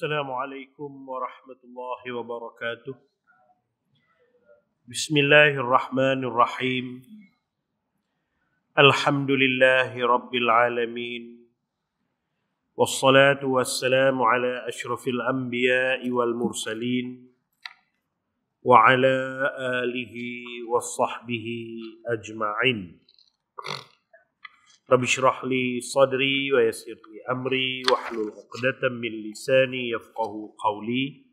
السلام عليكم ورحمة الله وبركاته بسم الله الرحمن الرحيم الحمد لله رب العالمين والصلاة والسلام على أشرف الأنبياء والمرسلين وعلى آله وصحبه أجمعين Rabbi syrah li sadri wa yasir li amri wa hlul uqdatan min lisani yafqahu qawli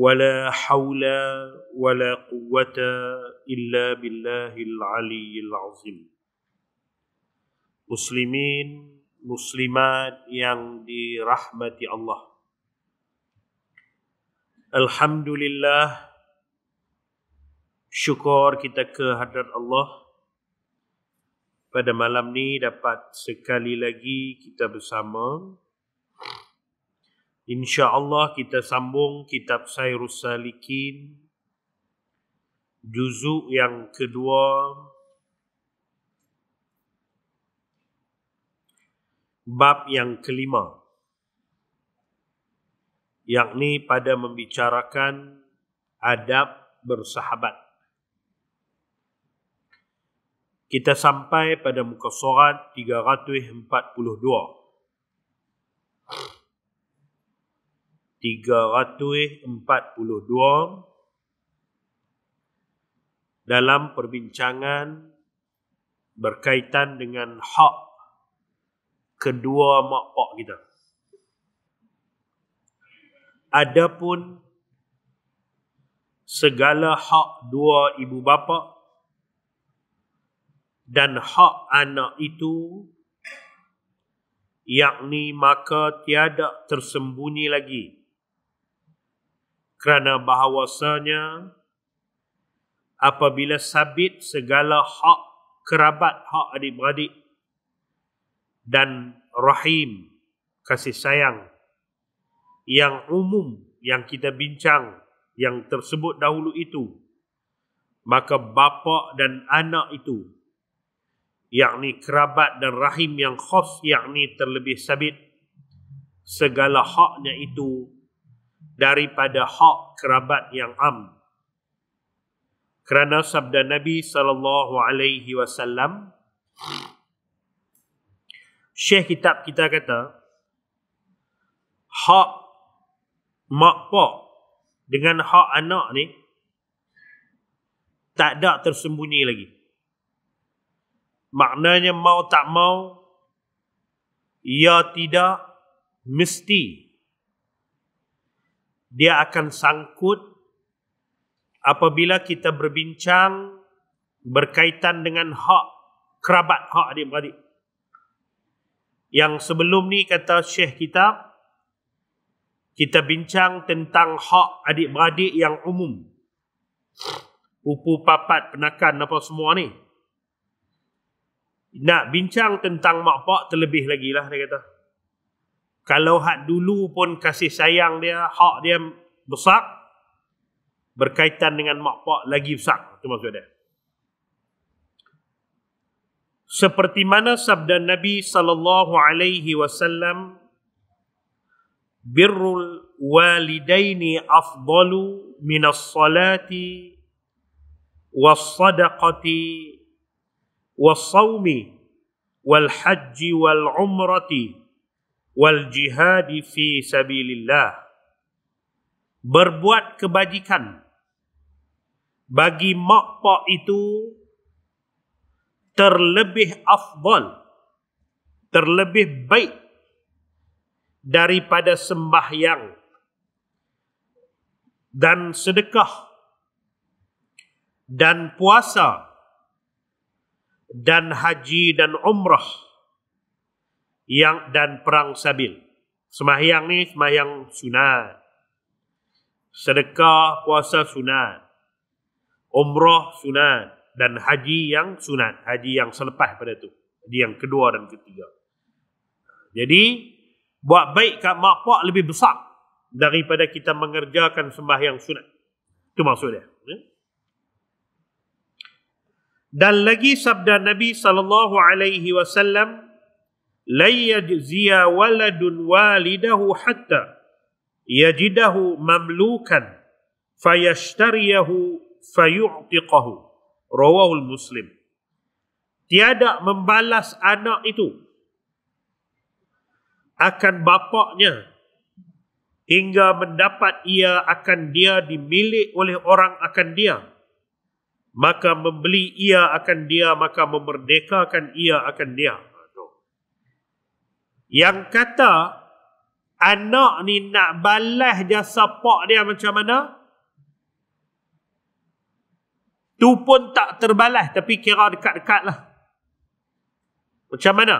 ولا حول ولا قوة إلا بالله العلي العظيم مسلمين مسلمات yang dirahmati Allah Alhamdulillah syukur kita ke hadrat Allah pada malam ni dapat sekali lagi kita bersama. insya Allah kita sambung kitab Sayyidus Salikin. Juzuk yang kedua. Bab yang kelima. Yakni pada membicarakan adab bersahabat. kita sampai pada muka surat 342 342 dalam perbincangan berkaitan dengan hak kedua mak pak kita adapun segala hak dua ibu bapa dan hak anak itu yakni maka tiada tersembunyi lagi kerana bahawasanya apabila sabit segala hak kerabat hak adik-beradik dan rahim kasih sayang yang umum yang kita bincang yang tersebut dahulu itu maka bapa dan anak itu yakni kerabat dan rahim yang khos yakni terlebih sabit segala haknya itu daripada hak kerabat yang am kerana sabda Nabi sallallahu alaihi wasallam Syekh kitab kita kata hak mak pak dengan hak anak ni tak ada tersembunyi lagi maknanya mau tak mau ia tidak mesti dia akan sangkut apabila kita berbincang berkaitan dengan hak kerabat hak adik-beradik yang sebelum ni kata syekh kita kita bincang tentang hak adik-beradik yang umum upu papat penakan apa semua ni nak bincang tentang mak pak terlebih lagi lah dia kata. Kalau hak dulu pun kasih sayang dia, hak dia besar. Berkaitan dengan mak pak lagi besar. Itu maksud dia. Seperti mana sabda Nabi sallallahu alaihi wasallam birrul walidaini afdalu minas salati was sadaqati والصوم والحج والعمرة والجهاد fi sabilillah. berbuat kebajikan bagi mak itu terlebih afdal terlebih baik daripada sembahyang dan sedekah dan puasa dan haji dan umrah yang dan perang sabil. Semahyang ni semahyang sunat. Sedekah puasa sunat. Umrah sunat dan haji yang sunat, haji yang selepas pada tu. Haji yang kedua dan ketiga. Jadi buat baik kat mak pak lebih besar daripada kita mengerjakan sembahyang sunat. Itu maksud dia. Ya? dan lagi sabda Nabi sallallahu alaihi wasallam la yajziya waladun walidahu hatta yajidahu mamlukan fayashtariyahu fayu'tiqahu rawahul muslim tiada membalas anak itu akan bapaknya hingga mendapat ia akan dia dimiliki oleh orang akan dia maka membeli ia akan dia maka memerdekakan ia akan dia yang kata anak ni nak balas jasa pak dia macam mana tu pun tak terbalas tapi kira dekat-dekat lah macam mana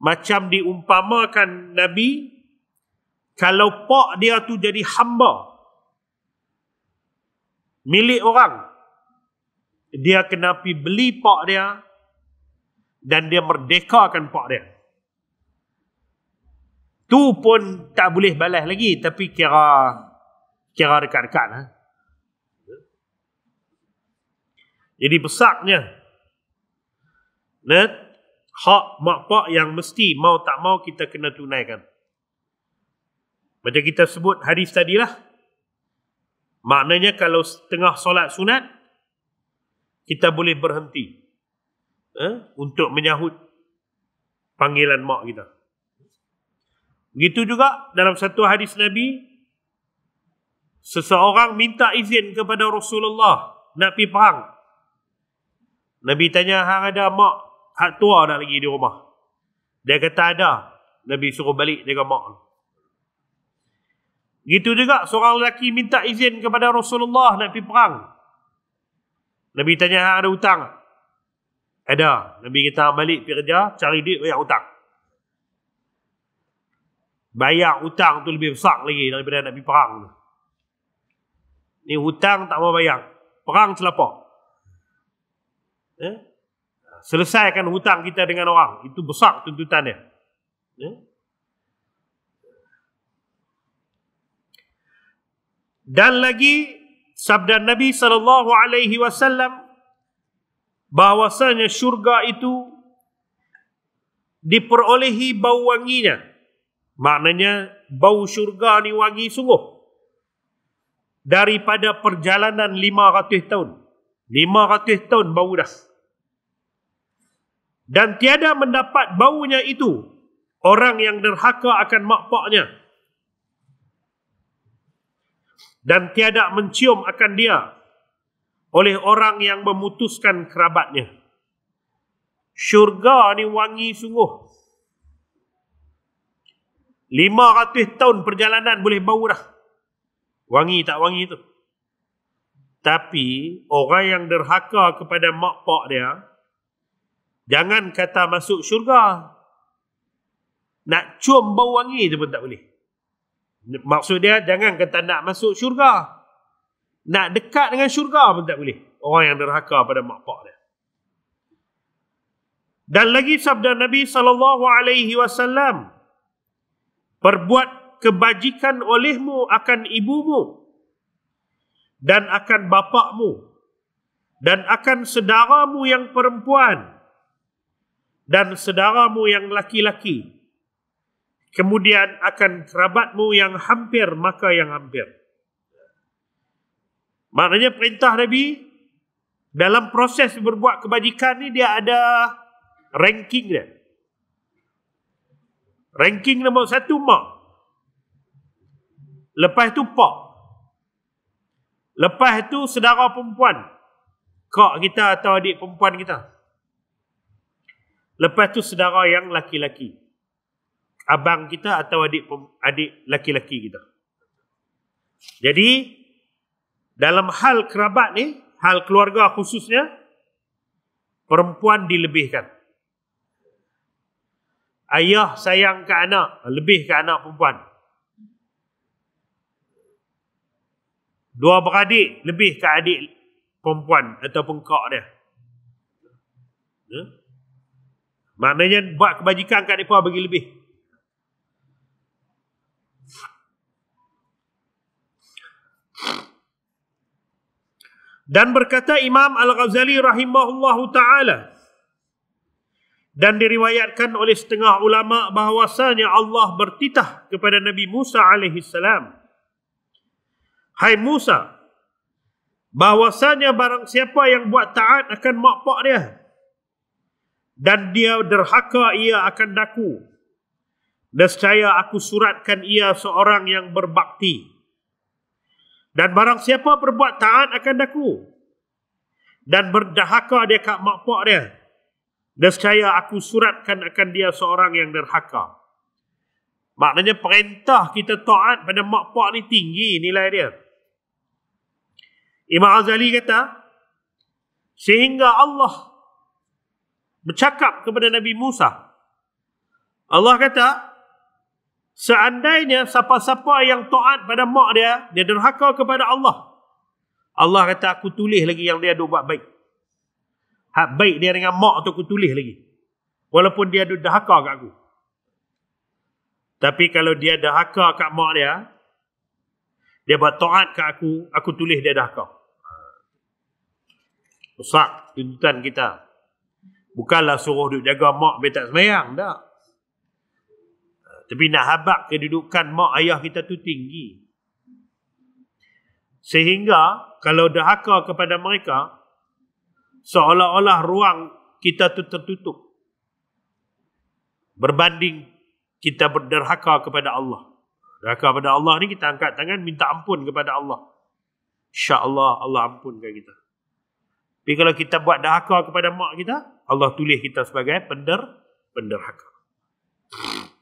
macam diumpamakan Nabi kalau pak dia tu jadi hamba milik orang dia kena pi beli pak dia dan dia merdekakan pak dia. Tu pun tak boleh balas lagi tapi kira kira dekat-dekat lah. Jadi besarnya net hak mak pak yang mesti mau tak mau kita kena tunaikan. Macam kita sebut hadis tadi lah. Maknanya kalau tengah solat sunat, kita boleh berhenti eh, untuk menyahut panggilan mak kita. Begitu juga dalam satu hadis Nabi, seseorang minta izin kepada Rasulullah nak pergi perang. Nabi tanya, hang ada mak, hak tua nak lagi di rumah. Dia kata ada. Nabi suruh balik dengan mak. Begitu juga seorang lelaki minta izin kepada Rasulullah nak pergi perang. Nabi tanya hang ada hutang? Ada. Nabi kita balik pergi kerja, cari duit bayar hutang. Bayar hutang tu lebih besar lagi daripada nak pergi perang. Ni hutang tak mau bayar. Perang selapa. Eh? Selesaikan hutang kita dengan orang. Itu besar tuntutan dia. Eh? Dan lagi sabda Nabi sallallahu alaihi wasallam bahwasanya syurga itu diperolehi bau wanginya. Maknanya bau syurga ni wangi sungguh. Daripada perjalanan 500 tahun. 500 tahun bau dah. Dan tiada mendapat baunya itu orang yang derhaka akan makpaknya dan tiada mencium akan dia oleh orang yang memutuskan kerabatnya. Syurga ni wangi sungguh. 500 tahun perjalanan boleh bau dah. Wangi tak wangi tu. Tapi orang yang derhaka kepada mak pak dia, jangan kata masuk syurga. Nak cium bau wangi je pun tak boleh. Maksud dia jangan kata nak masuk syurga. Nak dekat dengan syurga pun tak boleh. Orang yang derhaka pada mak pak dia. Dan lagi sabda Nabi saw perbuat kebajikan olehmu akan ibumu dan akan bapakmu dan akan sedaramu yang perempuan dan sedaramu yang laki-laki kemudian akan kerabatmu yang hampir maka yang hampir. Maknanya perintah Nabi dalam proses berbuat kebajikan ni dia ada ranking dia. Ranking nombor satu mak. Lepas tu pak. Lepas tu sedara perempuan. Kak kita atau adik perempuan kita. Lepas tu sedara yang laki-laki abang kita atau adik adik laki-laki kita. Jadi dalam hal kerabat ni, hal keluarga khususnya perempuan dilebihkan. Ayah sayang ke anak, lebih ke anak perempuan. Dua beradik lebih ke adik perempuan ataupun kak dia. Ha? Maknanya buat kebajikan kat mereka bagi lebih. dan berkata Imam Al-Ghazali rahimahullah taala dan diriwayatkan oleh setengah ulama bahawasanya Allah bertitah kepada Nabi Musa alaihi salam Hai Musa bahawasanya barang siapa yang buat taat akan mak dia dan dia derhaka ia akan daku dan saya aku suratkan ia seorang yang berbakti dan barang siapa berbuat taat akan aku Dan berdahaka dia kat makpok dia. Dan saya aku suratkan akan dia seorang yang derhaka. Maknanya perintah kita taat pada makpok ni tinggi nilai dia. Imam Azali kata, sehingga Allah bercakap kepada Nabi Musa. Allah kata, Seandainya siapa-siapa yang taat pada mak dia, dia derhaka kepada Allah. Allah kata aku tulis lagi yang dia ada buat baik. Hak baik dia dengan mak tu aku tulis lagi. Walaupun dia ada derhaka kat aku. Tapi kalau dia derhaka kat mak dia, dia buat taat kat aku, aku tulis dia derhaka. Besar tuntutan kita. Bukanlah suruh duduk jaga mak betak semayang. Tak. Tapi nak habak kedudukan mak ayah kita tu tinggi. Sehingga kalau dah dahaka kepada mereka, seolah-olah ruang kita tu tertutup. Berbanding kita berderhaka kepada Allah. Derhaka kepada Allah ni kita angkat tangan minta ampun kepada Allah. InsyaAllah Allah ampunkan kita. Tapi kalau kita buat dahaka kepada mak kita, Allah tulis kita sebagai pender, penderhaka. Pfft.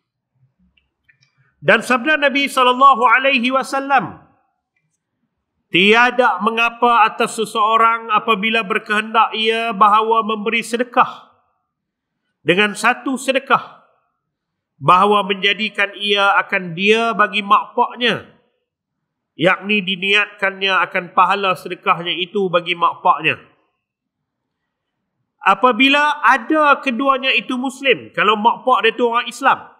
Dan sabda Nabi sallallahu alaihi wasallam tiada mengapa atas seseorang apabila berkehendak ia bahawa memberi sedekah dengan satu sedekah bahawa menjadikan ia akan dia bagi makpaknya yakni diniatkannya akan pahala sedekahnya itu bagi makpaknya apabila ada keduanya itu muslim kalau makpak dia itu orang Islam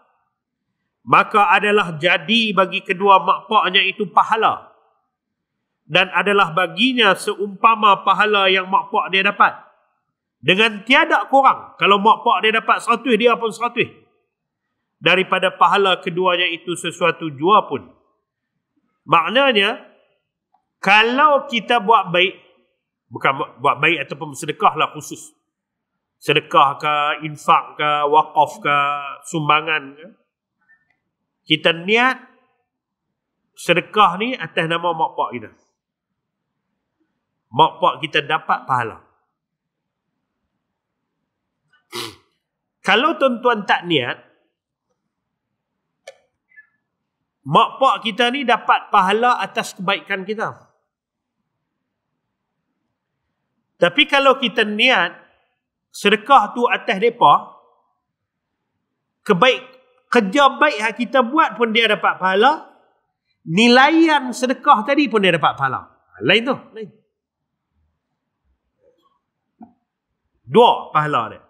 maka adalah jadi bagi kedua makpaknya itu pahala dan adalah baginya seumpama pahala yang makpak dia dapat dengan tiada kurang kalau makpak dia dapat satu dia pun satu daripada pahala keduanya itu sesuatu jua pun maknanya kalau kita buat baik bukan buat baik ataupun sedekah lah khusus sedekah ke infak ke wakaf ke sumbangan ke kita niat sedekah ni atas nama mak pak kita. Mak pak kita dapat pahala. Kalau tuan-tuan tak niat, mak pak kita ni dapat pahala atas kebaikan kita. Tapi kalau kita niat sedekah tu atas depa, kebaik kerja baik yang kita buat pun dia dapat pahala. Nilaian sedekah tadi pun dia dapat pahala. Lain tu. Lain. Dua pahala dia.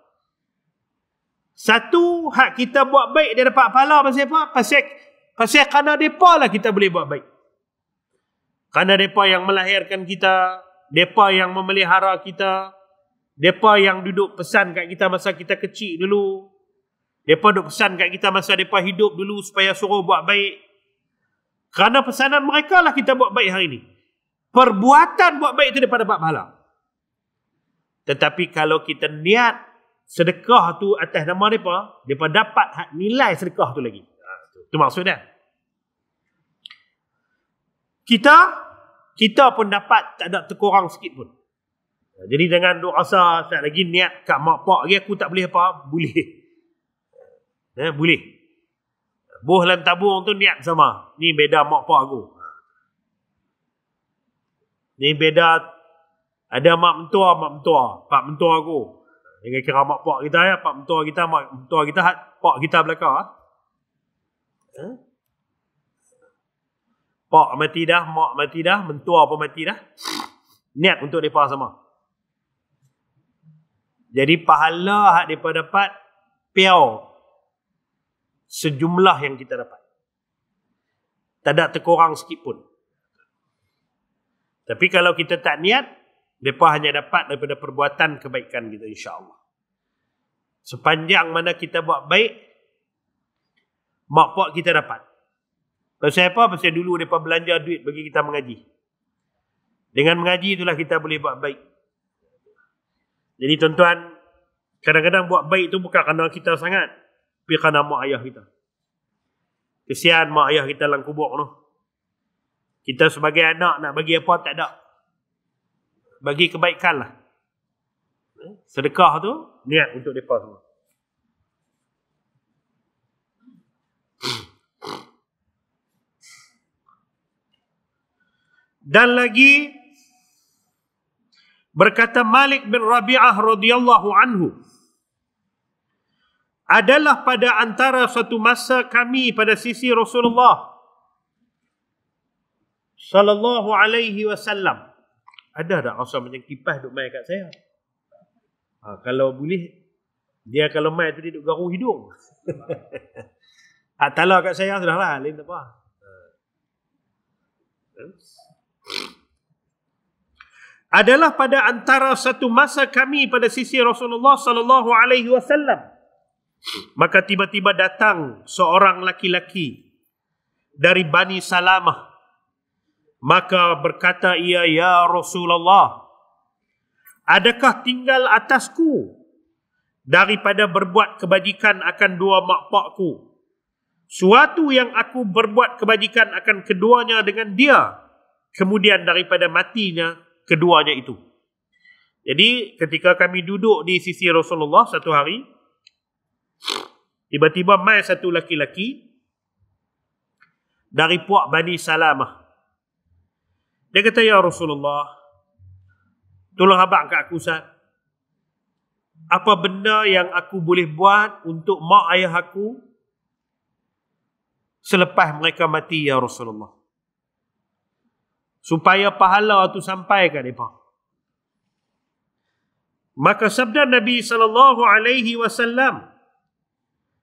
Satu, hak kita buat baik dia dapat pahala pasal apa? Pasal, pasal kerana mereka lah kita boleh buat baik. Kerana mereka yang melahirkan kita, mereka yang memelihara kita, mereka yang duduk pesan kat kita masa kita kecil dulu, mereka duk pesan kat kita masa mereka hidup dulu supaya suruh buat baik. Kerana pesanan mereka lah kita buat baik hari ini. Perbuatan buat baik itu daripada dapat pahala. Tetapi kalau kita niat sedekah tu atas nama mereka, mereka dapat hak nilai sedekah tu lagi. Itu ah, maksudnya. Kita, kita pun dapat tak ada terkurang sikit pun. Jadi dengan doa rasa tak lagi niat kat mak pak lagi aku tak boleh apa, boleh. Ya, boleh. Boh dan tabung tu niat sama. Ni beda mak pak aku. Ni beda ada mak mentua, mak mentua. Pak mentua aku. Dengan kira mak pak kita ya. Pak mentua kita, mak mentua kita. Pak kita belakang. Ha? Pak mati dah, mak mati dah. Mentua pun mati dah. Niat untuk mereka sama. Jadi pahala hak mereka dapat. Piau sejumlah yang kita dapat. Tak ada terkurang sikit pun. Tapi kalau kita tak niat, mereka hanya dapat daripada perbuatan kebaikan kita insya Allah. Sepanjang mana kita buat baik, makpok kita dapat. Pasal apa? Pasal dulu mereka belanja duit bagi kita mengaji. Dengan mengaji itulah kita boleh buat baik. Jadi tuan-tuan, kadang-kadang buat baik itu bukan kerana kita sangat pi kana mak ayah kita. Kesian mak ayah kita dalam kubur tu. Kita sebagai anak nak bagi apa tak ada. Bagi kebaikan lah. Sedekah tu niat untuk mereka semua. Dan lagi berkata Malik bin Rabi'ah radhiyallahu anhu adalah pada antara satu masa kami pada sisi Rasulullah sallallahu alaihi wasallam. Ada tak rasa macam kipas duk main kat saya? Ha, kalau boleh dia kalau mai tu dia duk garu hidung. Ha, tak lah kat saya sudahlah lah, lain tak apa. Ha. Adalah pada antara satu masa kami pada sisi Rasulullah sallallahu alaihi wasallam. Maka tiba-tiba datang seorang laki-laki dari Bani Salamah. Maka berkata ia, Ya Rasulullah, adakah tinggal atasku daripada berbuat kebajikan akan dua makpakku? Suatu yang aku berbuat kebajikan akan keduanya dengan dia. Kemudian daripada matinya keduanya itu. Jadi ketika kami duduk di sisi Rasulullah satu hari, Tiba-tiba mai satu laki-laki dari puak Bani Salamah. Dia kata, Ya Rasulullah, tolong habang kat aku, Ustaz. Apa benda yang aku boleh buat untuk mak ayah aku selepas mereka mati, Ya Rasulullah. Supaya pahala itu sampai ke mereka. Maka sabda Nabi saw. alaihi wasallam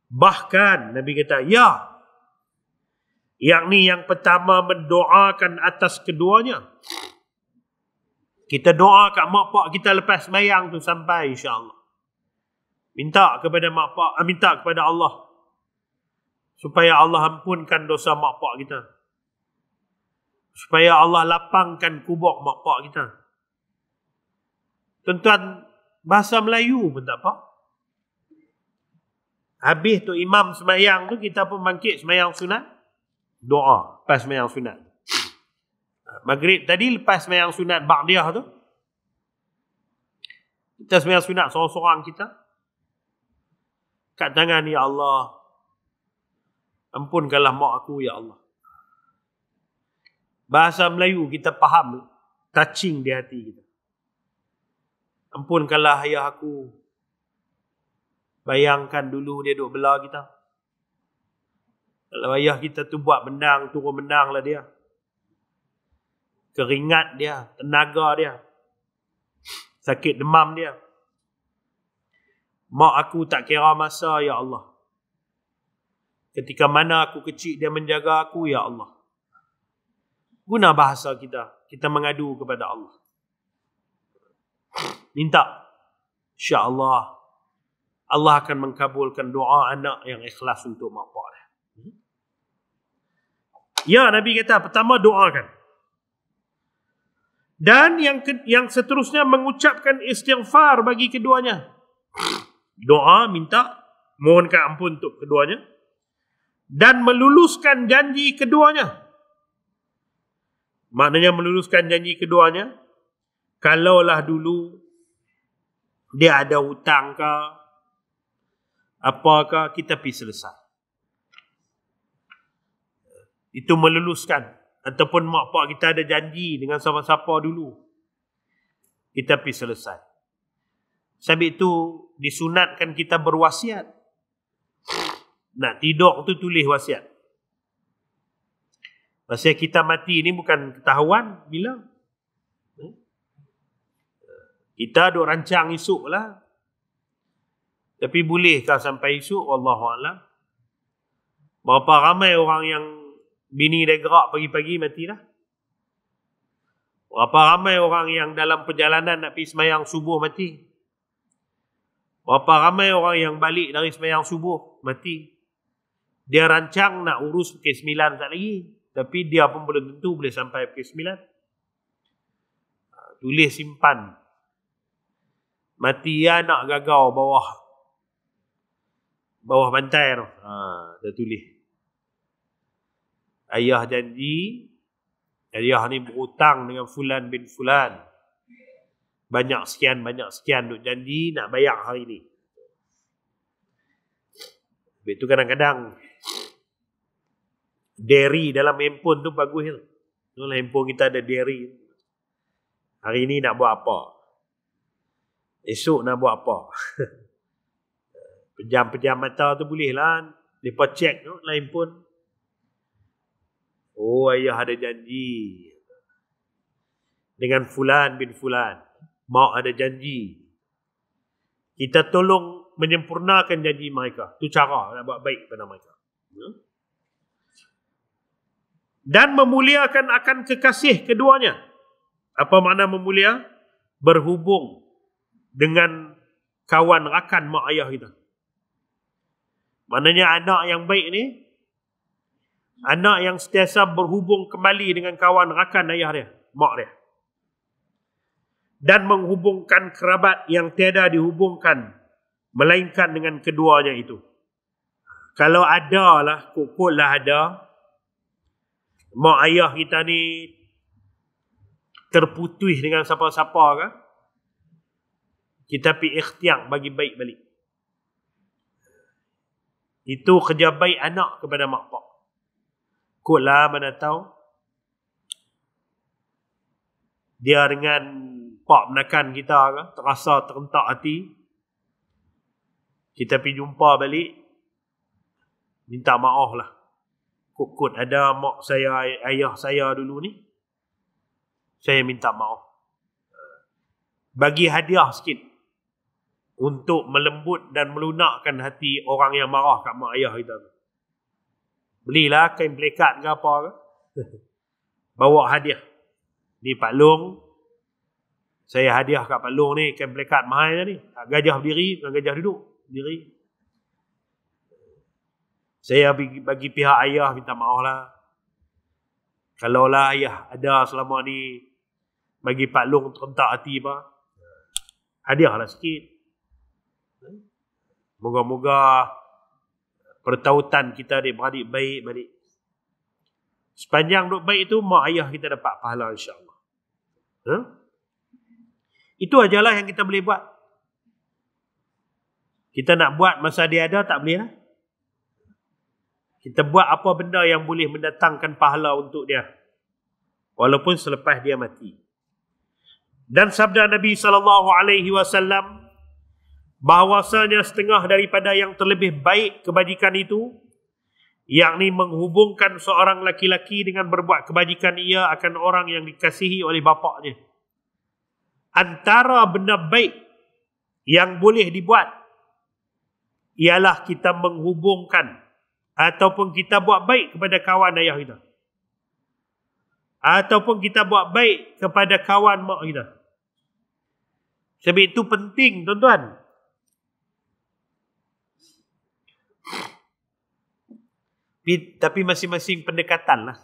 Bahkan Nabi kata, ya. Yang ni yang pertama mendoakan atas keduanya. Kita doa kat mak pak kita lepas mayang tu sampai insyaAllah. Minta kepada mak pak, eh, minta kepada Allah. Supaya Allah ampunkan dosa mak pak kita. Supaya Allah lapangkan kubur mak pak kita. Tentuan bahasa Melayu pun tak apa. Habis tu imam semayang tu kita pun bangkit semayang sunat. Doa lepas semayang sunat. Maghrib tadi lepas semayang sunat ba'diyah tu. Kita semayang sunat seorang-seorang kita. Kat tangan ya Allah. Ampunkanlah mak aku ya Allah. Bahasa Melayu kita faham. Touching di hati kita. Ampunkanlah ayah aku. Bayangkan dulu dia duduk belah kita. Kalau ayah kita tu buat benang, turun menang lah dia. Keringat dia, tenaga dia. Sakit demam dia. Mak aku tak kira masa, Ya Allah. Ketika mana aku kecil dia menjaga aku, Ya Allah. Guna bahasa kita. Kita mengadu kepada Allah. Minta. InsyaAllah. Allah. Allah akan mengkabulkan doa anak yang ikhlas untuk mak bapak dia. Ya, Nabi kata pertama doakan. Dan yang yang seterusnya mengucapkan istighfar bagi keduanya. Doa minta mohon ampun untuk keduanya dan meluluskan janji keduanya. Maknanya meluluskan janji keduanya. Kalaulah dulu dia ada hutang kah, apakah kita pergi selesai. Itu meluluskan. Ataupun mak pak kita ada janji dengan siapa-siapa dulu. Kita pergi selesai. Sebab itu disunatkan kita berwasiat. Nak tidur tu tulis wasiat. Wasiat kita mati ni bukan ketahuan bila. Hmm? Kita duk rancang esok lah. Tapi bolehkah sampai esok? Wallahualam. Berapa ramai orang yang bini dah gerak pagi-pagi matilah. Berapa ramai orang yang dalam perjalanan nak pergi semayang subuh mati. Berapa ramai orang yang balik dari semayang subuh mati. Dia rancang nak urus pukul sembilan tak lagi. Tapi dia pun belum tentu boleh sampai pukul sembilan. Tulis simpan. Mati anak ya nak gagau bawah bawah pantai, tu. Ha, dia tulis. Ayah janji. Ayah ni berhutang dengan Fulan bin Fulan. Banyak sekian, banyak sekian duk janji nak bayar hari ni. Habis tu kadang-kadang dairy dalam handphone tu bagus tu. Tu lah handphone kita ada dairy. Hari ni nak buat apa? Esok nak buat apa? Pejam-pejam mata tu boleh lah. Lepas cek tu, lain pun. Oh, ayah ada janji. Dengan Fulan bin Fulan. Mak ada janji. Kita tolong menyempurnakan janji mereka. Itu cara nak buat baik pada mereka. Ya. Dan memuliakan akan kekasih keduanya. Apa makna memulia? Berhubung dengan kawan rakan mak ayah kita. Maknanya anak yang baik ni anak yang sentiasa berhubung kembali dengan kawan rakan ayah dia, mak dia. Dan menghubungkan kerabat yang tiada dihubungkan melainkan dengan keduanya itu. Kalau ada lah, kukul lah ada. Mak ayah kita ni terputih dengan siapa-siapa kan? Kita pergi ikhtiar bagi baik balik. Itu kerja baik anak kepada mak pak. Kutlah mana tahu. Dia dengan pak menakan kita ke, terasa terentak hati. Kita pergi jumpa balik. Minta maaf lah. Kut-kut ada mak saya, ayah saya dulu ni. Saya minta maaf. Bagi hadiah sikit untuk melembut dan melunakkan hati orang yang marah kat mak ayah kita tu. Belilah kain plekat ke apa ke. Bawa hadiah. Ni Pak Long. Saya hadiah kat Pak Long ni kain plekat mahal ni. Gajah berdiri dan gajah duduk. Berdiri. Saya bagi, bagi pihak ayah minta maaf lah. Kalau lah ayah ada selama ni bagi Pak Long terentak hati apa. Hadiah lah sikit. Moga-moga pertautan kita adik-beradik baik balik. Sepanjang duk baik itu, mak ayah kita dapat pahala insyaAllah. Ha? Itu ajalah yang kita boleh buat. Kita nak buat masa dia ada, tak boleh lah. Kita buat apa benda yang boleh mendatangkan pahala untuk dia. Walaupun selepas dia mati. Dan sabda Nabi sallallahu alaihi wasallam bahwasanya setengah daripada yang terlebih baik kebajikan itu yang yakni menghubungkan seorang laki-laki dengan berbuat kebajikan ia akan orang yang dikasihi oleh bapaknya antara benda baik yang boleh dibuat ialah kita menghubungkan ataupun kita buat baik kepada kawan ayah kita ataupun kita buat baik kepada kawan mak kita sebab itu penting tuan-tuan tapi masing-masing pendekatan lah.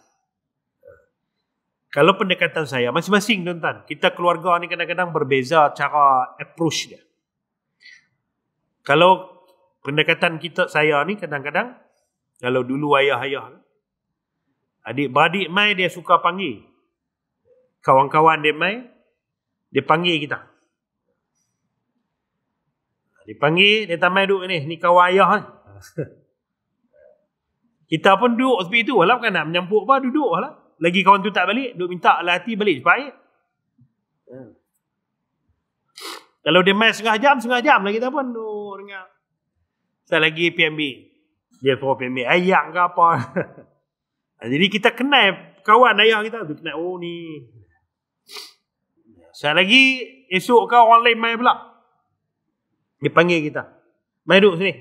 Kalau pendekatan saya, masing-masing tuan-tuan, kita keluarga ni kadang-kadang berbeza cara approach dia. Kalau pendekatan kita saya ni kadang-kadang, kalau dulu ayah-ayah, adik-beradik mai dia suka panggil. Kawan-kawan dia mai, dia panggil kita. Dia panggil, dia tak mai duduk ni, ni kawan ayah ni. Kita pun duduk seperti itu lah. Bukan nak menyampuk apa, duduk lah. Lagi kawan tu tak balik, duduk minta lah hati balik cepat air. Hmm. Kalau dia main setengah jam, setengah jam lah kita pun duduk dengar. Setelah lagi PMB. Dia pun PMB, ayak ke apa. Ha, jadi kita kenal kawan ayah kita tu. Kenal, oh ni. Saya lagi, esok kau orang lain main pula. Dia panggil kita. Main duduk sini.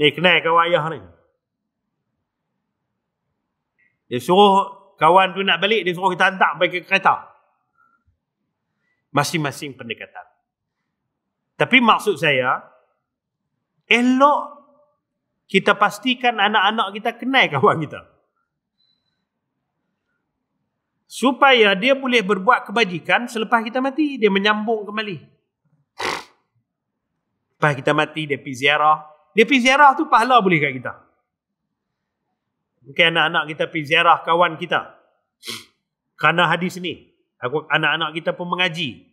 Ni kenal kawan ayah ni. Dia suruh kawan tu nak balik, dia suruh kita hantar balik ke kereta. Masing-masing pendekatan. Tapi maksud saya, elok kita pastikan anak-anak kita kenal kawan kita. Supaya dia boleh berbuat kebajikan selepas kita mati, dia menyambung kembali. Lepas kita mati, dia pergi ziarah. Dia pergi ziarah tu pahala boleh kat kita. Mungkin anak-anak kita pergi ziarah kawan kita. Kerana hadis ni. Aku, anak-anak kita pun mengaji.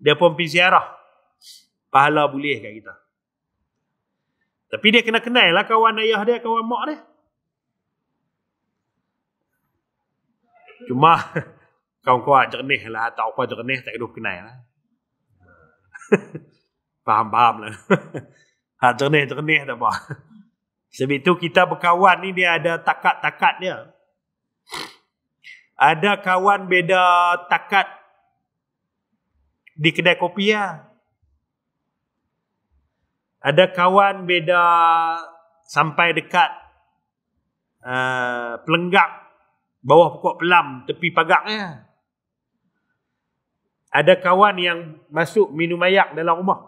Dia pun pergi ziarah. Pahala boleh kat kita. Tapi dia kena kenal lah kawan ayah dia, kawan mak dia. Cuma kau kau kawan jernih lah. Tak apa jernih, tak kena kenal lah. Faham-faham lah. Ha, jernih-jernih tak apa. Sebab itu kita berkawan ni dia ada takat-takat dia. Ada kawan beda takat di kedai kopi ya. Ada kawan beda sampai dekat uh, pelenggak bawah pokok pelam tepi pagarnya. Ada kawan yang masuk minum ayak dalam rumah.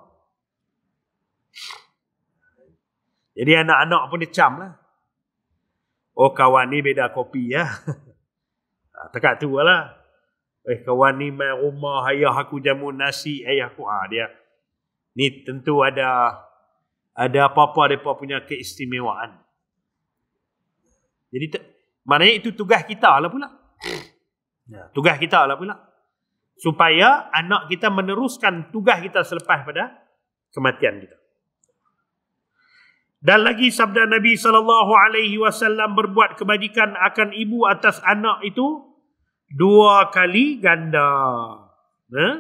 Jadi anak-anak pun dia cam lah. Oh kawan ni beda kopi ya. Ah, Tekat tu lah. Eh kawan ni main rumah ayah aku jamu nasi ayah aku. Ha, dia. Ni tentu ada ada apa-apa mereka punya keistimewaan. Jadi maknanya itu tugas kita lah pula. Ya. Tugas kita lah pula. Supaya anak kita meneruskan tugas kita selepas pada kematian kita. Dan lagi sabda Nabi sallallahu alaihi wasallam berbuat kebajikan akan ibu atas anak itu dua kali ganda. Ya. Ha?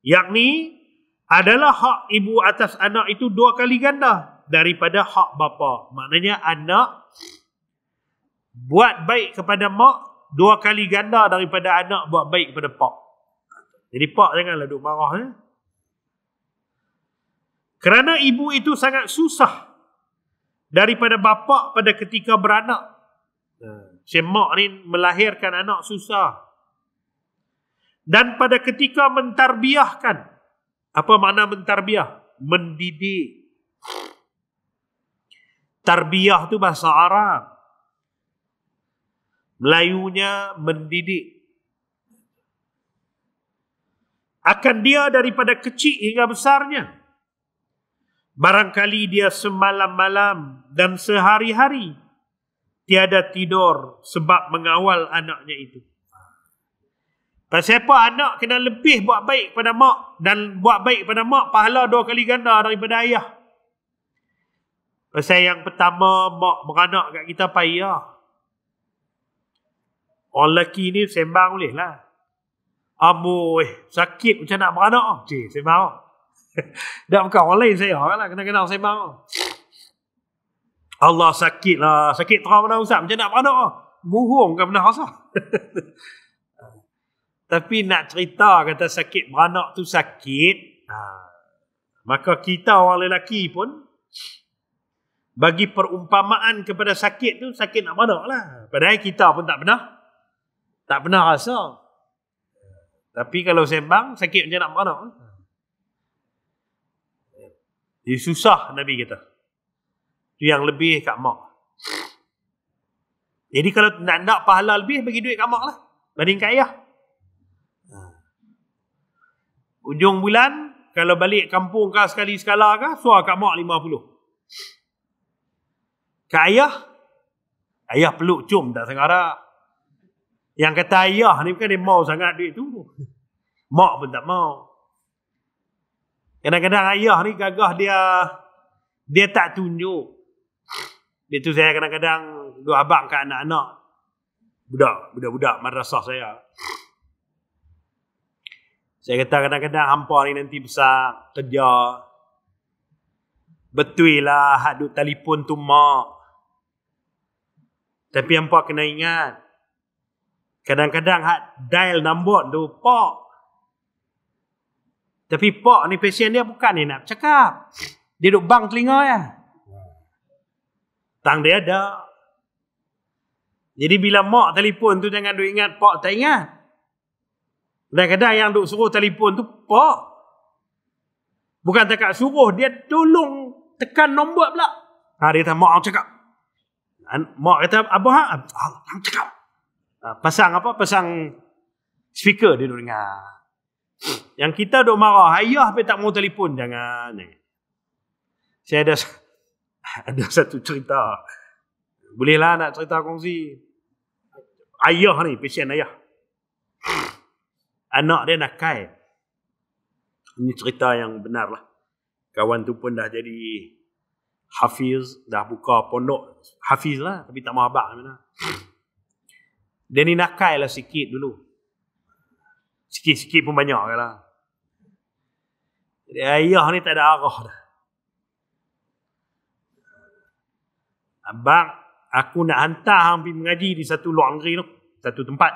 Yakni adalah hak ibu atas anak itu dua kali ganda daripada hak bapa. Maknanya anak buat baik kepada mak dua kali ganda daripada anak buat baik kepada pak. Jadi pak janganlah duk marah eh. Kerana ibu itu sangat susah daripada bapak pada ketika beranak. Ha. Si mak ni melahirkan anak susah. Dan pada ketika mentarbiahkan. Apa makna mentarbiah? Mendidik. Tarbiah tu bahasa Arab. Melayunya mendidik. Akan dia daripada kecil hingga besarnya. Barangkali dia semalam-malam dan sehari-hari tiada tidur sebab mengawal anaknya itu. Pasal apa anak kena lebih buat baik pada mak dan buat baik pada mak pahala dua kali ganda daripada ayah. Pasal yang pertama mak beranak kat kita payah. Orang lelaki ni sembang boleh lah. Amboi, eh, sakit macam nak beranak. Cik, eh, sembang. Dah bukan orang lain saya orang lah kena kenal saya bang. Allah sakit lah. Sakit terang mana Ustaz. Macam nak beranak lah. Muhung kan benar asal. Tapi nak cerita kata sakit beranak tu sakit. Ha, maka kita orang lelaki pun. Bagi perumpamaan kepada sakit tu. Sakit nak beranak lah. Padahal kita pun tak pernah. Tak pernah rasa. Tapi kalau sembang, sakit macam nak beranak. Ha. Dia susah Nabi kata. Itu yang lebih kat mak. Jadi kalau nak nak pahala lebih bagi duit kat mak lah. Banding kat ayah. Ha. Ujung bulan kalau balik kampung kah sekali sekala kah suar kat mak 50. Kat ayah ayah peluk cum tak sangara. Yang kata ayah ni bukan dia mau sangat duit tu. Mak pun tak mau. Kadang-kadang ayah ni gagah dia dia tak tunjuk. Dia saya kadang-kadang dua abang ke anak-anak budak, budak-budak madrasah saya. Saya kata kadang-kadang hampa ni nanti besar kerja. Betul lah hak duk telefon tu mak. Tapi hampa kena ingat. Kadang-kadang hak dial nombor tu pak. Tapi pak ni pasien dia bukan ni nak cakap. Dia duk bang telinga ya. Tang dia ada. Jadi bila mak telefon tu jangan duk ingat pak tak ingat. Kadang-kadang yang duk suruh telefon tu pak. Bukan tak suruh dia tolong tekan nombor pula. Ha dia kata mak cakap. Mak kata apa ha? Ah, cakap. Ha, pasang apa? Pasang speaker dia duk dengar. Yang kita duk marah, ayah pun tak mau telefon. Jangan. Eh. Saya ada ada satu cerita. Bolehlah nak cerita kongsi. Ayah ni, pesen ayah. Anak dia kai? Ini cerita yang benar lah. Kawan tu pun dah jadi Hafiz, dah buka pondok. Hafiz lah, tapi tak mahu abang. Lah. Dia ni nakal lah sikit dulu. Sikit-sikit pun banyak ke kan lah. Jadi ayah ni tak ada arah dah. Abang, aku nak hantar hang pergi mengaji di satu luar negeri tu. Satu tempat.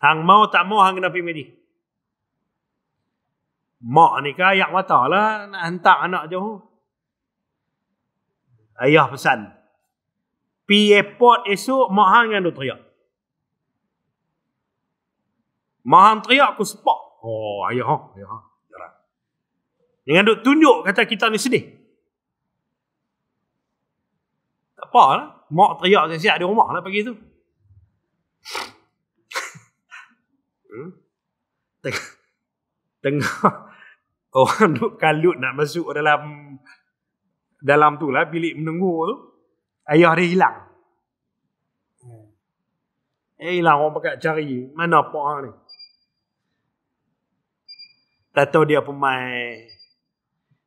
Hang mau tak mau hang kena pergi mengaji. Mak ni kaya ayak mata lah nak hantar anak jauh. Ayah pesan. Pergi airport esok, mak hang yang duk teriak. Mahang teriak aku sepak. Oh, ayah ha, ayah ha. Oh. Jalan. duk tunjuk kata kita ni sedih. Tak apa lah. Mak teriak siap-siap di rumah lah pagi tu. Hmm? Tengah, tengah orang duk kalut nak masuk dalam dalam tu lah bilik menunggu tu. Ayah dia hilang. Hmm. Eh hilang orang pakai cari. Mana pak ni? tak tahu dia pun mai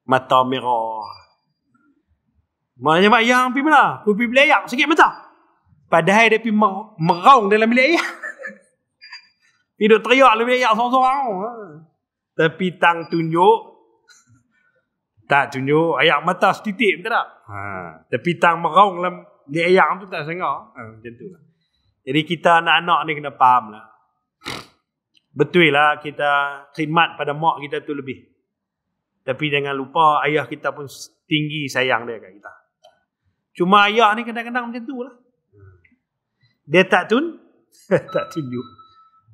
mata merah. Maknanya mak yang pergi mana? Pun pergi beli ayam. Sikit mata. Padahal dia pergi meraung dalam beli ayam. pergi duduk teriak dalam beli ayam sorang-sorang. Tapi ha. tang tunjuk. Tak tunjuk. Ayam mata setitik betul tak? Ha. Tapi tang meraung dalam beli ayam tu tak sengah. Ha, macam tu lah. Jadi kita anak-anak ni kena faham lah. Betul lah kita khidmat pada mak kita tu lebih. Tapi jangan lupa ayah kita pun tinggi sayang dia kat kita. Cuma ayah ni kadang-kadang macam tu lah. Dia tak tun, tak tunjuk.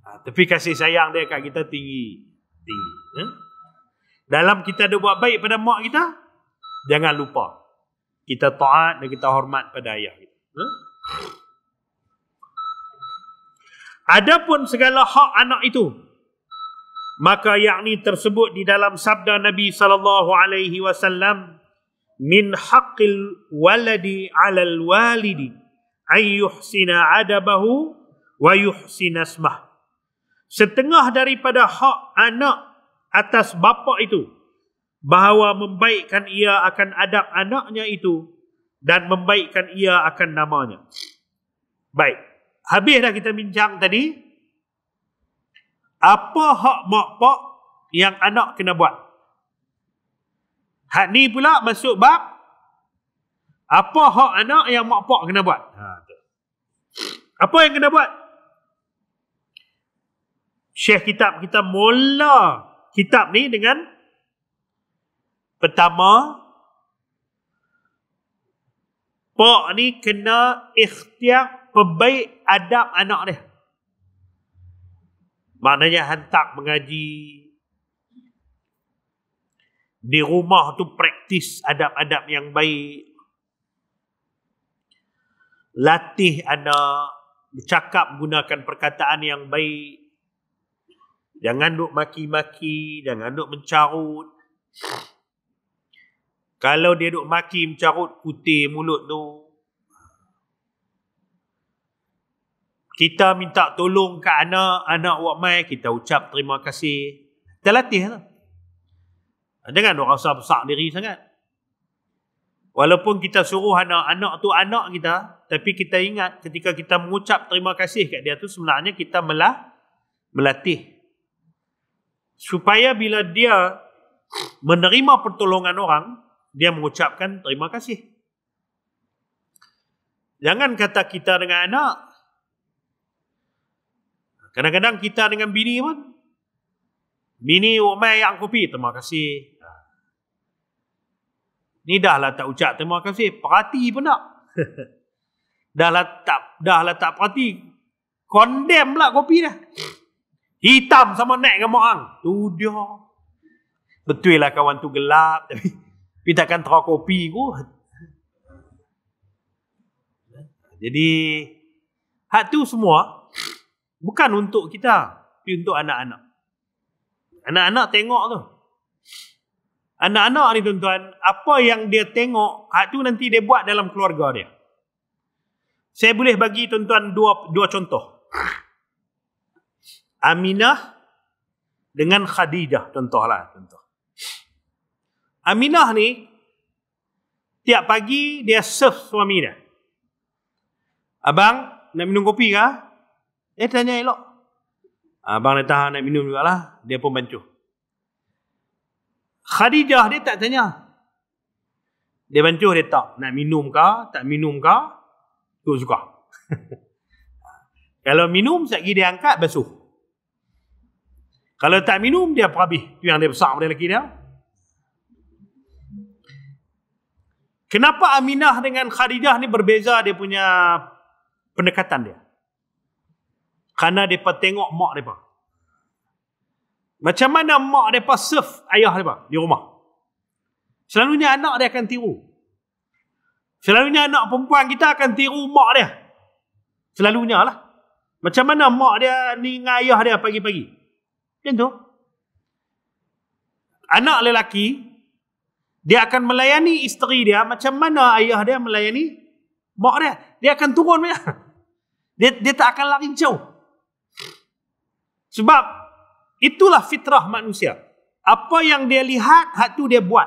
Ha, tapi kasih sayang dia kat kita tinggi. tinggi. Ha? Dalam kita ada buat baik pada mak kita, jangan lupa. Kita taat dan kita hormat pada ayah kita. Ha? Adapun segala hak anak itu maka yakni tersebut di dalam sabda Nabi sallallahu alaihi wasallam min haqqil waladi 'alal walidi ay yuhsina adabahu wa yuhsina asmah. Setengah daripada hak anak atas bapa itu bahawa membaikkan ia akan adab anaknya itu dan membaikkan ia akan namanya. Baik. Habis dah kita bincang tadi apa hak mak pak yang anak kena buat. Hak ni pula masuk bab apa hak anak yang mak pak kena buat. Ha, apa yang kena buat? Syekh kitab kita mula kitab ni dengan pertama pak ni kena ikhtiar pembaik adab anak dia. Maknanya hantar mengaji. Di rumah tu praktis adab-adab yang baik. Latih anak. Bercakap menggunakan perkataan yang baik. Jangan duk maki-maki. Jangan duk mencarut. Kalau dia duk maki mencarut putih mulut tu. kita minta tolong ke anak, anak awak mai, kita ucap terima kasih. Kita latih tu. Lah. Dengan orang rasa besar diri sangat. Walaupun kita suruh anak-anak tu anak kita, tapi kita ingat ketika kita mengucap terima kasih kat dia tu, sebenarnya kita melah, melatih. Supaya bila dia menerima pertolongan orang, dia mengucapkan terima kasih. Jangan kata kita dengan anak, Kadang-kadang kita dengan bini pun. Bini umai oh, yang kopi. Terima kasih. Ha. Ni dah lah tak ucap terima kasih. Perhati pun nak. dah lah tak, dah lah tak perhati. Kondem lah kopi dah. Hitam sama naik dengan moang. Tu dia. Betul lah kawan tu gelap. Tapi, tapi takkan terok kopi kot. Jadi, hak tu semua Bukan untuk kita, tapi untuk anak-anak. Anak-anak tengok tu. Anak-anak ni tuan-tuan, apa yang dia tengok, itu ha, nanti dia buat dalam keluarga dia. Saya boleh bagi tuan-tuan dua, dua contoh. Aminah dengan Khadijah, contohlah. Contoh. Aminah ni, tiap pagi dia serve suami dia. Abang, nak minum kopi kah? Dia tanya elok. Abang dia tahan nak minum juga lah. Dia pun bancuh. Khadijah dia tak tanya. Dia bancuh dia tak. Nak minum kah? Tak minum kah? Tu suka. Kalau minum, sekejap dia angkat, basuh. Kalau tak minum, dia perhabis. Itu yang dia besar pada lelaki dia. Kenapa Aminah dengan Khadijah ni berbeza dia punya pendekatan dia? Kerana mereka tengok mak mereka. Macam mana mak mereka serve ayah mereka di rumah. Selalunya anak dia akan tiru. Selalunya anak perempuan kita akan tiru mak dia. Selalunya lah. Macam mana mak dia ni dengan ayah dia pagi-pagi. Macam tu. Anak lelaki, dia akan melayani isteri dia macam mana ayah dia melayani mak dia. Dia akan turun. Dia, dia tak akan lari jauh. Sebab itulah fitrah manusia. Apa yang dia lihat, hak tu dia buat.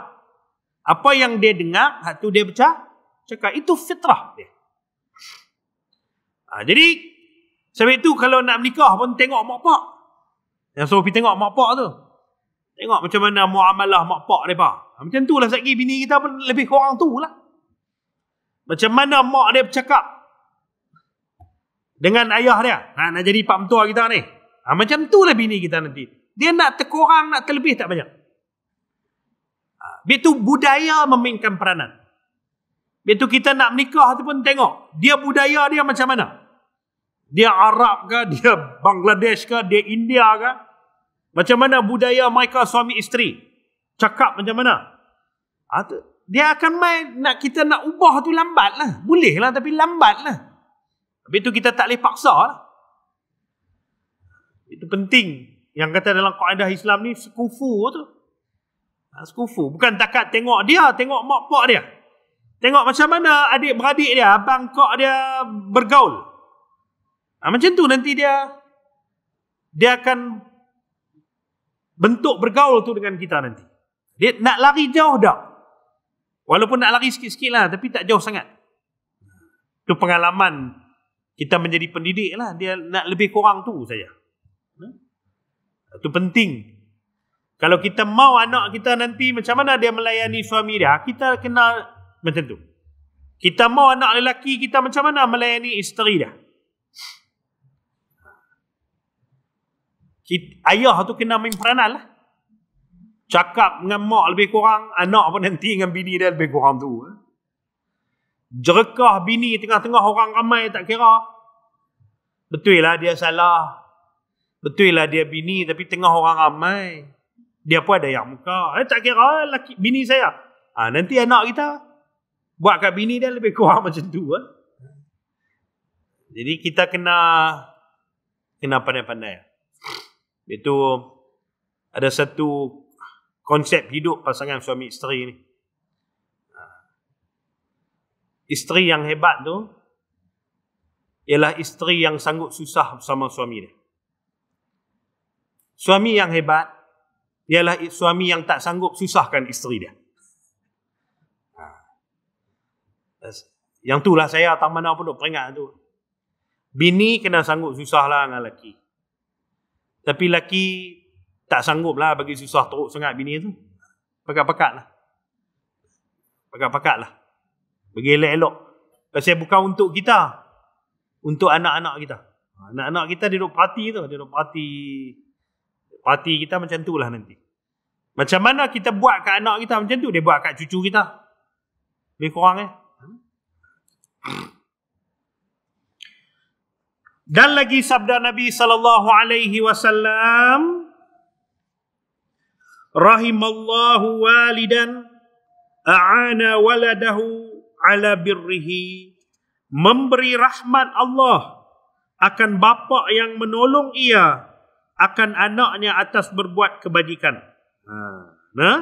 Apa yang dia dengar, hak tu dia baca. Cakap itu fitrah dia. Ha, jadi, sebab itu kalau nak menikah pun tengok mak pak. Yang suruh pergi tengok mak pak tu. Tengok macam mana muamalah mak pak mereka. Ha, macam tu lah sekejap bini kita pun lebih kurang tu lah. Macam mana mak dia bercakap dengan ayah dia. Ha, nak jadi pak mentua kita ni. Ha, macam tu lah bini kita nanti. Dia nak terkurang, nak terlebih tak banyak. Ha, itu budaya memainkan peranan. Itu kita nak menikah tu pun tengok. Dia budaya dia macam mana. Dia Arab ke, dia Bangladesh ke, dia India ke. Macam mana budaya mereka suami isteri. Cakap macam mana. Ha, tu, dia akan main, nak kita nak ubah tu lambat lah. Boleh lah tapi lambat lah. Habis tu kita tak boleh paksa lah. Itu penting. Yang kata dalam kaedah Islam ni sekufu tu. Ha, sekufu. Bukan takat tengok dia, tengok mak pak dia. Tengok macam mana adik-beradik dia, abang kak dia bergaul. Ha, macam tu nanti dia dia akan bentuk bergaul tu dengan kita nanti. Dia nak lari jauh dah. Walaupun nak lari sikit-sikit lah, tapi tak jauh sangat. Itu pengalaman kita menjadi pendidik lah. Dia nak lebih kurang tu saja. Itu penting. Kalau kita mau anak kita nanti macam mana dia melayani suami dia, kita kena macam tu. Kita mau anak lelaki kita macam mana melayani isteri dia. Ayah tu kena main peranan lah. Cakap dengan mak lebih kurang, anak pun nanti dengan bini dia lebih kurang tu. Jerekah bini tengah-tengah orang ramai tak kira. Betul lah dia salah. Betul lah dia bini tapi tengah orang ramai. Dia pun ada yang muka. Eh, tak kira laki bini saya. Ha, nanti anak kita buat kat bini dia lebih kurang macam tu. Eh? Jadi kita kena kena pandai-pandai. Itu ada satu konsep hidup pasangan suami isteri ni. Ah, isteri yang hebat tu ialah isteri yang sanggup susah bersama suami dia. Suami yang hebat ialah suami yang tak sanggup susahkan isteri dia. Ha. Yang itulah saya tak mana pun peringat tu. Bini kena sanggup susahlah lah dengan lelaki. Tapi laki tak sanggup lah bagi susah teruk sangat bini tu. Pakat-pakat lah. Pakat-pakat lah. Bagi elok-elok. Pasal bukan untuk kita. Untuk anak-anak kita. Ha, anak-anak kita dia duduk perhati tu. Dia duduk perhati parti kita macam tu lah nanti. Macam mana kita buat kat anak kita macam tu, dia buat kat cucu kita. Lebih kurang eh. Dan lagi sabda Nabi sallallahu alaihi wasallam rahimallahu walidan a'ana waladahu ala birrihi memberi rahmat Allah akan bapa yang menolong ia akan anaknya atas berbuat kebajikan. Ha. Nah.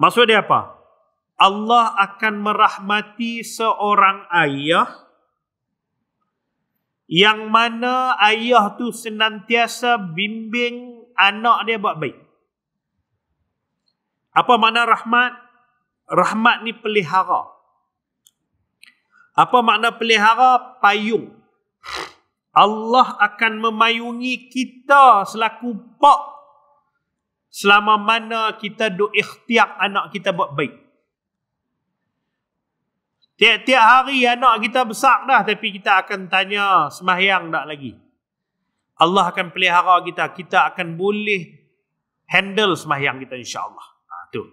Maksud dia apa? Allah akan merahmati seorang ayah yang mana ayah tu senantiasa bimbing anak dia buat baik. Apa makna rahmat? Rahmat ni pelihara. Apa makna pelihara? Payung. Allah akan memayungi kita selaku pak selama mana kita duk ikhtiar anak kita buat baik. Tiap-tiap hari anak kita besar dah tapi kita akan tanya semahyang tak lagi. Allah akan pelihara kita. Kita akan boleh handle semahyang kita insyaAllah. Ha, tu.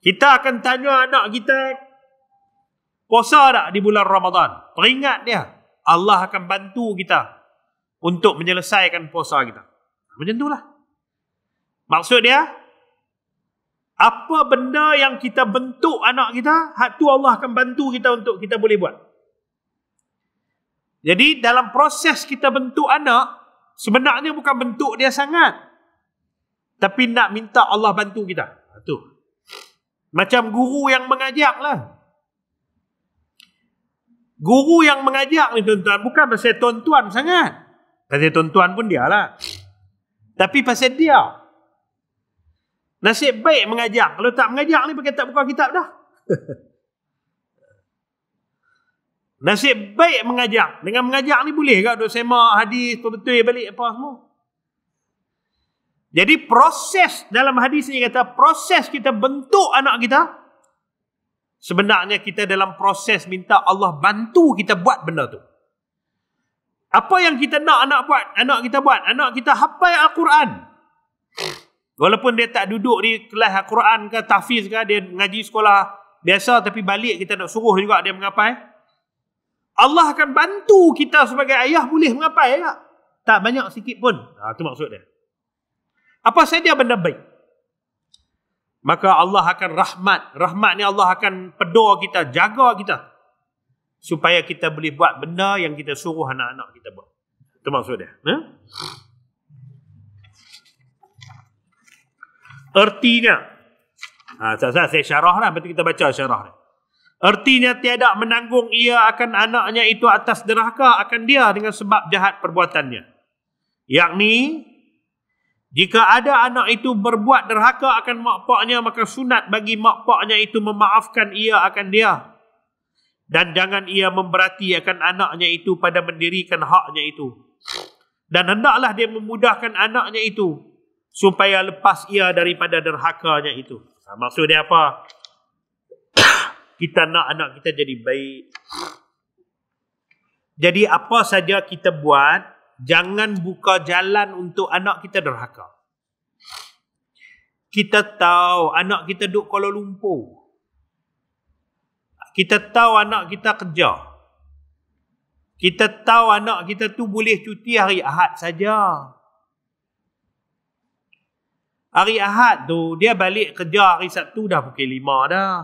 Kita akan tanya anak kita puasa tak di bulan Ramadan? Peringat dia. Allah akan bantu kita untuk menyelesaikan puasa kita. Macam itulah. Maksud dia, apa benda yang kita bentuk anak kita, hak tu Allah akan bantu kita untuk kita boleh buat. Jadi dalam proses kita bentuk anak, sebenarnya bukan bentuk dia sangat. Tapi nak minta Allah bantu kita. Itu. Ha, Macam guru yang mengajak lah. Guru yang mengajar ni tuan-tuan bukan pasal tuan-tuan sangat. Pasal tuan-tuan pun lah. Tapi pasal dia. Nasib baik mengajar. Kalau tak mengajar ni pakai tak buka kitab dah. Nasib baik mengajar Dengan mengajar ni boleh ke duk semak hadis betul balik apa semua. Jadi proses dalam hadis ni kata proses kita bentuk anak kita Sebenarnya kita dalam proses minta Allah bantu kita buat benda tu. Apa yang kita nak anak buat, anak kita buat. Anak kita hafal Al-Quran. Walaupun dia tak duduk di kelas Al-Quran ke tafiz ke, dia ngaji sekolah biasa tapi balik kita nak suruh juga dia mengapai. Allah akan bantu kita sebagai ayah boleh mengapai ya tak? Tak banyak sikit pun. Ha, itu maksud dia. Apa saja benda baik maka Allah akan rahmat. Rahmat ni Allah akan pedor kita, jaga kita. Supaya kita boleh buat benda yang kita suruh anak-anak kita buat. Itu maksud dia. Ha? Ertinya, ha, saya, saya, saya syarah lah, berarti kita baca syarah ni. Ertinya tiada menanggung ia akan anaknya itu atas derahkah akan dia dengan sebab jahat perbuatannya. Yang ni, jika ada anak itu berbuat derhaka akan makpaknya, maka sunat bagi makpaknya itu memaafkan ia akan dia. Dan jangan ia memberati akan anaknya itu pada mendirikan haknya itu. Dan hendaklah dia memudahkan anaknya itu supaya lepas ia daripada derhakanya itu. Ha, maksudnya apa? kita nak anak kita jadi baik. Jadi apa saja kita buat, jangan buka jalan untuk anak kita derhaka. Kita tahu anak kita duduk kalau Lumpur. Kita tahu anak kita kerja. Kita tahu anak kita tu boleh cuti hari Ahad saja. Hari Ahad tu dia balik kerja hari Sabtu dah pukul 5 dah.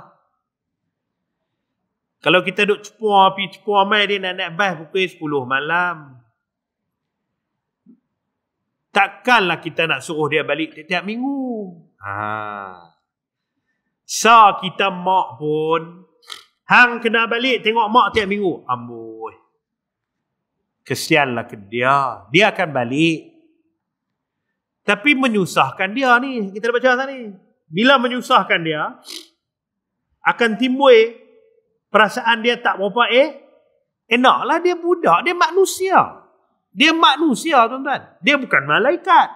Kalau kita duduk cepua, pergi cepua mai dia nak naik bas pukul 10 malam. Takkanlah kita nak suruh dia balik tiap-tiap minggu. Ha. Sa so, kita mak pun hang kena balik tengok mak tiap minggu. Amboi. Kesianlah ke dia. Dia akan balik. Tapi menyusahkan dia ni. Kita dah baca asal ni. Bila menyusahkan dia, akan timbul perasaan dia tak berapa eh. Enaklah dia budak. Dia Manusia. Dia manusia tuan-tuan. Dia bukan malaikat.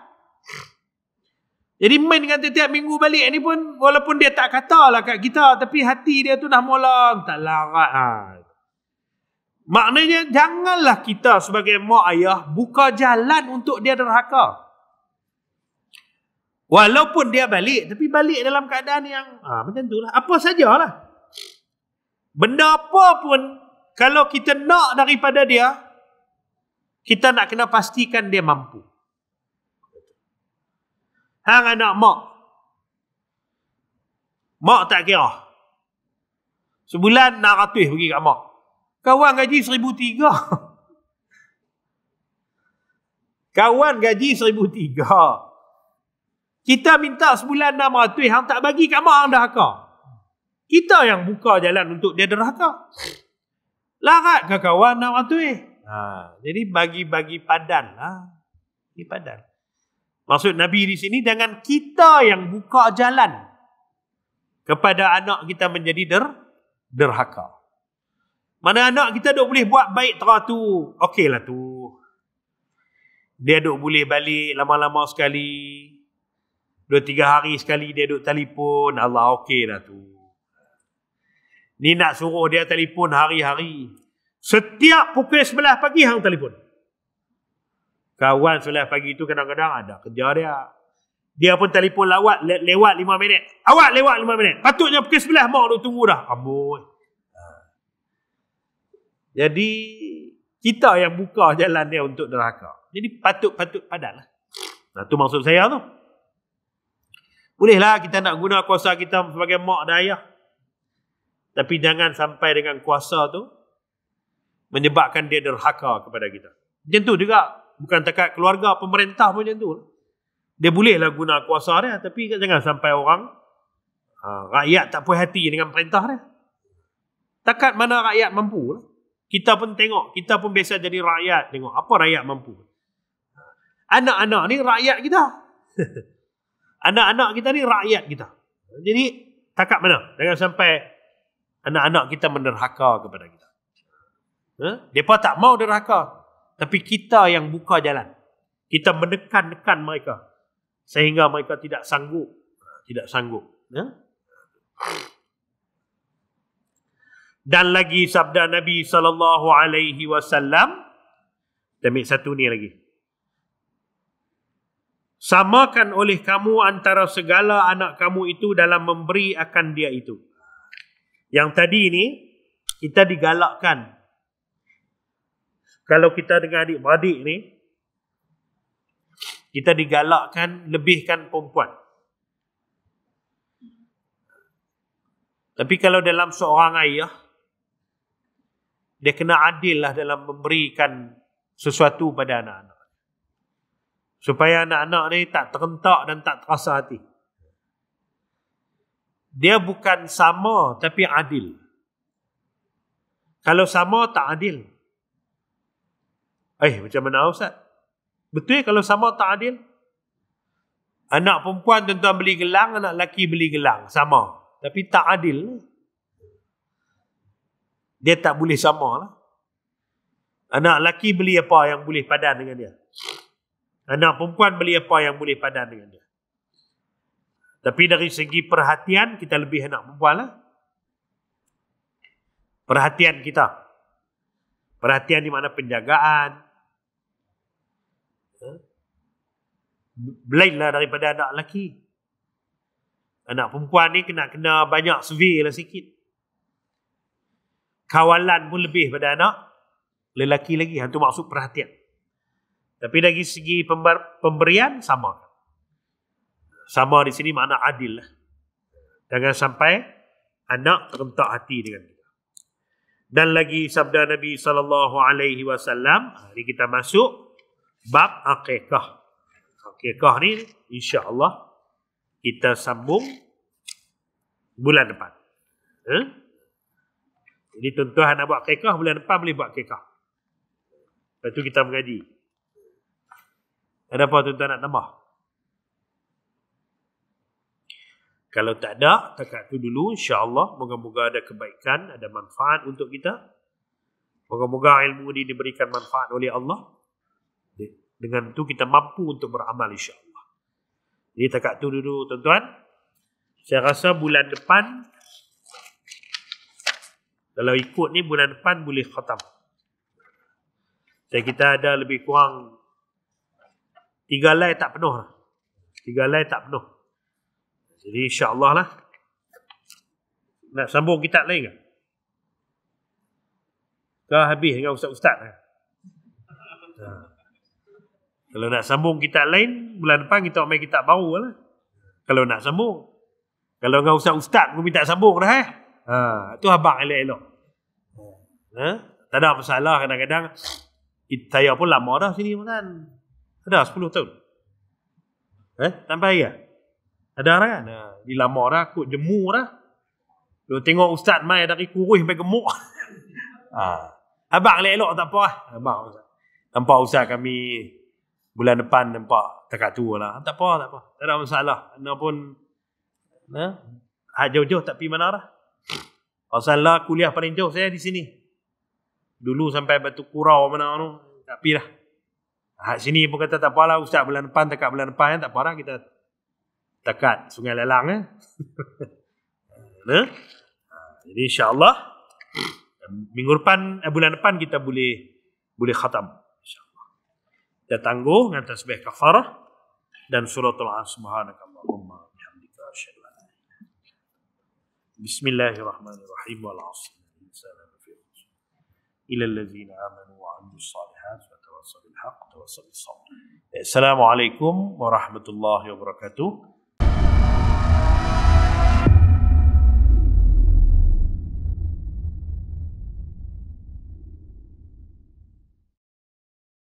Jadi main dengan tiap-tiap minggu balik ni pun walaupun dia tak kata katalah kat kita tapi hati dia tu dah mula tak larat. Ha. Maknanya janganlah kita sebagai mak ayah buka jalan untuk dia derhaka. Walaupun dia balik tapi balik dalam keadaan yang ha, macam tu lah. Apa sajalah. Benda apa pun kalau kita nak daripada dia kita nak kena pastikan dia mampu. Hang anak mak. Mak tak kira. Sebulan nak ratus pergi kat mak. Kawan gaji seribu tiga. Kawan gaji seribu tiga. Kita minta sebulan enam ratus. Hang tak bagi kat mak hang dahaka. Kita yang buka jalan untuk dia derhaka. Larat ke kawan enam ratus. Ha, jadi bagi-bagi padan. Ha, bagi padan. Maksud Nabi di sini dengan kita yang buka jalan kepada anak kita menjadi der, derhaka. Mana anak kita dok boleh buat baik tu, okey lah tu. Dia dok boleh balik lama-lama sekali. Dua tiga hari sekali dia dok telefon. Allah okey lah tu. Ni nak suruh dia telefon hari-hari. Setiap pukul 11 pagi hang telefon. Kawan 11 pagi tu kadang-kadang ada kerja dia. Dia pun telefon lewat le- lewat 5 minit. Awak lewat 5 minit. Patutnya pukul 11 mau tunggu dah. Amboi. Ha. Jadi kita yang buka jalan dia untuk neraka. Jadi patut-patut padahlah. Nah, tu maksud saya tu. Bolehlah kita nak guna kuasa kita sebagai mak dan ayah. Tapi jangan sampai dengan kuasa tu menyebabkan dia derhaka kepada kita. Macam tu juga. Bukan takat keluarga, pemerintah pun macam tu. Dia bolehlah guna kuasa dia. Tapi jangan sampai orang, ha, rakyat tak puas hati dengan perintah dia. Takat mana rakyat mampu. Lah. Kita pun tengok. Kita pun biasa jadi rakyat. Tengok apa rakyat mampu. Ha, anak-anak ni rakyat kita. Anak-anak kita ni rakyat kita. Jadi takat mana. Jangan sampai anak-anak kita menerhaka kepada kita. Mereka ha? tak mau neraka. Tapi kita yang buka jalan. Kita menekan-nekan mereka. Sehingga mereka tidak sanggup. Tidak sanggup. Ha? Dan lagi sabda Nabi saw alaihi Kita ambil satu ni lagi. Samakan oleh kamu antara segala anak kamu itu dalam memberi akan dia itu. Yang tadi ni kita digalakkan kalau kita dengan adik-beradik ni kita digalakkan lebihkan perempuan tapi kalau dalam seorang ayah dia kena adil lah dalam memberikan sesuatu pada anak-anak supaya anak-anak ni tak terentak dan tak terasa hati dia bukan sama tapi adil kalau sama tak adil Eh macam mana lah, Ustaz? Betul kalau sama tak adil? Anak perempuan tuan-tuan beli gelang, anak lelaki beli gelang. Sama. Tapi tak adil. Dia tak boleh sama lah. Anak lelaki beli apa yang boleh padan dengan dia. Anak perempuan beli apa yang boleh padan dengan dia. Tapi dari segi perhatian, kita lebih anak perempuan lah. Perhatian kita. Perhatian di mana penjagaan, lainlah daripada anak lelaki. Anak perempuan ni kena kena banyak survey lah sikit. Kawalan pun lebih pada anak lelaki lagi. Itu maksud perhatian. Tapi dari segi pemberian, sama. Sama di sini makna adil lah. Jangan sampai anak terentak hati dengan kita. Dan lagi sabda Nabi SAW, hari kita masuk bab akikah. Akikah ni insya-Allah kita sambung bulan depan. Ha? Eh? Jadi tuan-tuan nak buat kekah bulan depan boleh buat kekah. Lepas tu kita mengaji. Ada apa tuan-tuan nak tambah? Kalau tak ada, takat tu dulu insya-Allah moga-moga ada kebaikan, ada manfaat untuk kita. Moga-moga ilmu ini diberikan manfaat oleh Allah. Dengan itu kita mampu untuk beramal insyaAllah. Jadi takat tu dulu tuan-tuan. Saya rasa bulan depan. Kalau ikut ni bulan depan boleh khatam. Jadi kita ada lebih kurang. Tiga lay tak penuh. Lah. Tiga lay tak penuh. Jadi insyaAllah lah. Nak sambung kitab lain ke? Kau habis dengan ustaz-ustaz. Eh? Haa. -ustaz. Kalau nak sambung kita lain, bulan depan kita ambil kitab baru lah. Kalau nak sambung. Kalau dengan ustaz-ustaz pun minta sambung dah eh. Ha, tu habang elok-elok. Ha, ha? Tak ada masalah kadang-kadang. Saya pun lama dah sini. Kan? Ada 10 tahun. Eh, sampai ya. Eh? Ada orang kan? Ha, nah, di lama dah aku jemu dah. Lu tengok ustaz mai dari kurus sampai gemuk. ah. Abang elok tak apa ah. Abang. Tanpa ustaz kami bulan depan nampak takat tua lah. Tak apa, tak apa. Tak ada masalah. Ana pun ha? jauh-jauh tak pergi mana lah. Pasal lah kuliah paling jauh saya di sini. Dulu sampai Batu Kurau mana tu. Tak pergi lah. Ha, sini pun kata tak apalah ustaz bulan depan takat bulan depan ya? tak apalah kita takat sungai lelang eh. Ya. jadi insyaAllah minggu depan, eh, bulan depan kita boleh boleh khatam dia tangguh dengan tasbih kafarah dan suratul asmahanakallahumma bihamdika asyhadu an bismillahirrahmanirrahim wal asri insana fi usr ila alladziina amanu wa 'amilu shalihat wa tawassaw bil haqq wa tawassaw bis sabr assalamu alaikum warahmatullahi wabarakatuh